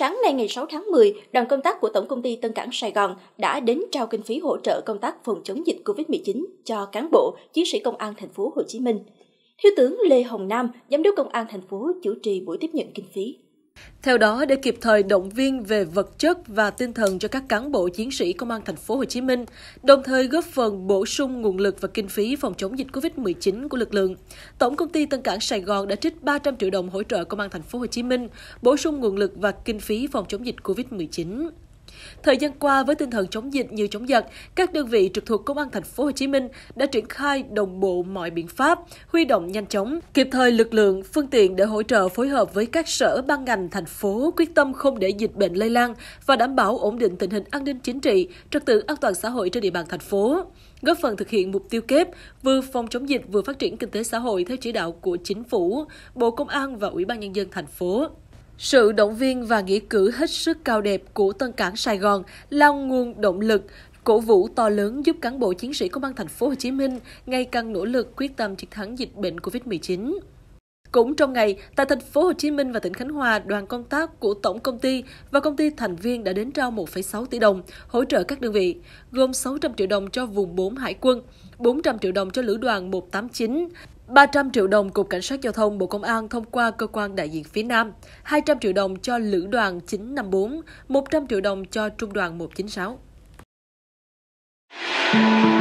Sáng nay ngày 6 tháng 10, đoàn công tác của Tổng công ty Tân Cảng Sài Gòn đã đến trao kinh phí hỗ trợ công tác phòng chống dịch COVID-19 cho cán bộ, chiến sĩ công an thành phố Hồ Chí Minh. Thiếu tướng Lê Hồng Nam, Giám đốc công an thành phố chủ trì buổi tiếp nhận kinh phí. Theo đó, để kịp thời động viên về vật chất và tinh thần cho các cán bộ chiến sĩ công an thành phố Hồ Chí Minh, đồng thời góp phần bổ sung nguồn lực và kinh phí phòng chống dịch Covid-19 của lực lượng, Tổng công ty Tân cảng Sài Gòn đã trích 300 triệu đồng hỗ trợ công an thành phố Hồ Chí Minh bổ sung nguồn lực và kinh phí phòng chống dịch Covid-19. Thời gian qua với tinh thần chống dịch như chống giặc, các đơn vị trực thuộc Công an thành phố Hồ Chí Minh đã triển khai đồng bộ mọi biện pháp, huy động nhanh chóng, kịp thời lực lượng, phương tiện để hỗ trợ phối hợp với các sở ban ngành thành phố quyết tâm không để dịch bệnh lây lan và đảm bảo ổn định tình hình an ninh chính trị, trật tự an toàn xã hội trên địa bàn thành phố góp phần thực hiện mục tiêu kép vừa phòng chống dịch vừa phát triển kinh tế xã hội theo chỉ đạo của chính phủ, Bộ Công an và Ủy ban nhân dân thành phố. Sự động viên và nghĩa cử hết sức cao đẹp của Tân Cảng Sài Gòn là nguồn động lực, cổ vũ to lớn giúp cán bộ chiến sĩ công an thành phố Hồ Chí Minh ngày càng nỗ lực quyết tâm chiến thắng dịch bệnh Covid-19. Cũng trong ngày, tại thành phố Hồ Chí Minh và tỉnh Khánh Hòa, đoàn công tác của tổng công ty và công ty thành viên đã đến trao 1,6 tỷ đồng hỗ trợ các đơn vị, gồm 600 triệu đồng cho vùng 4 Hải quân, 400 triệu đồng cho lữ đoàn 189, 300 triệu đồng Cục Cảnh sát Giao thông Bộ Công an thông qua cơ quan đại diện phía Nam, 200 triệu đồng cho Lữ đoàn 954, 100 triệu đồng cho Trung đoàn 196.